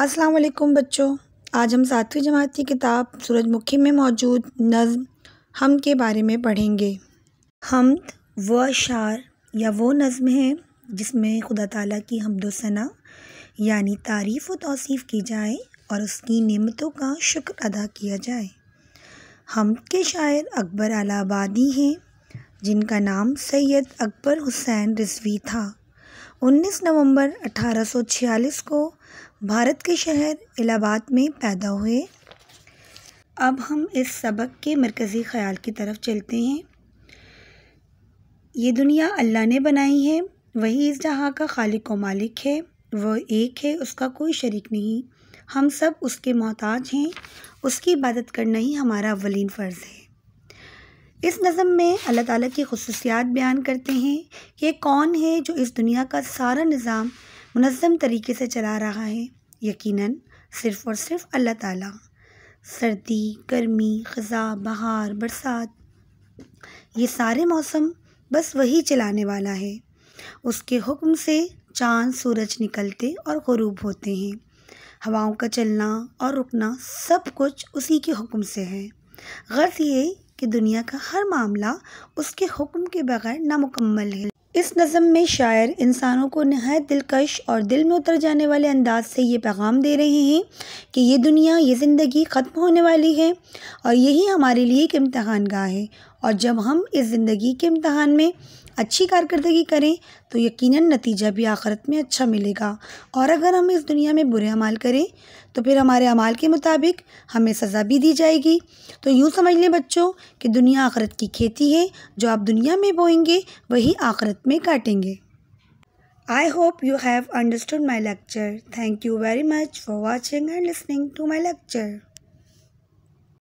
अस्सलाम वालेकुम बच्चों आज हम सातवीं जमात की किताब सूरजमुखी में मौजूद नज़म हम के बारे में पढ़ेंगे हम व शार या वो नज़म है जिसमें खुदा ताला की हमदोसना यानी तारीफ़ व तोसीफ़ की जाए और उसकी नेमतों का शुक्र अदा किया जाए हम के शायर अकबर अलाबादी हैं जिनका नाम सैयद अकबर हुसैन रिजवी था 19 नवंबर 1846 को भारत के शहर इलाहाबाद में पैदा हुए अब हम इस सबक के मरकज़ी ख़्याल की तरफ चलते हैं ये दुनिया अल्लाह ने बनाई है वही इस जहाँ का खालिक व मालिक है वह एक है उसका कोई शरीक नहीं हम सब उसके मोहताज हैं उसकी इबादत करना ही हमारा अवलिन फ़र्ज़ है इस नज़म में अल्लाह ताला की खसूसियात बयान करते हैं कि कौन है जो इस दुनिया का सारा निज़ाम मुनज़म तरीके से चला रहा है यकीनन सिर्फ़ और सिर्फ अल्लाह ताला सर्दी गर्मी ख़ज़ा बहार बरसात ये सारे मौसम बस वही चलाने वाला है उसके हुक्म से चांद सूरज निकलते और गरूब होते हैं हवाओं का चलना और रुकना सब कुछ उसी के हुक्म से है गर्ज ये कि दुनिया का हर मामला उसके हुक्म के बगैर नामुकम्मल है इस नज़म में शायर इंसानों को नहायत दिलकश और दिल में उतर जाने वाले अंदाज से ये पैगाम दे रहे हैं कि ये दुनिया ये ज़िंदगी ख़त्म होने वाली है और यही हमारे लिए एक इम्तहान गाह है और जब हम इस ज़िंदगी के इम्तहान में अच्छी कारकर्दगी करें तो यकीनन नतीजा भी आख़रत में अच्छा मिलेगा और अगर हम इस दुनिया में बुरे अमाल करें तो फिर हमारे अमाल के मुताबिक हमें सज़ा भी दी जाएगी तो यूँ समझ लें बच्चों कि दुनिया आख़रत की खेती है जो आप दुनिया में बोएंगे वही आख़रत में काटेंगे I hope you have understood my lecture thank you very much for watching and listening to my lecture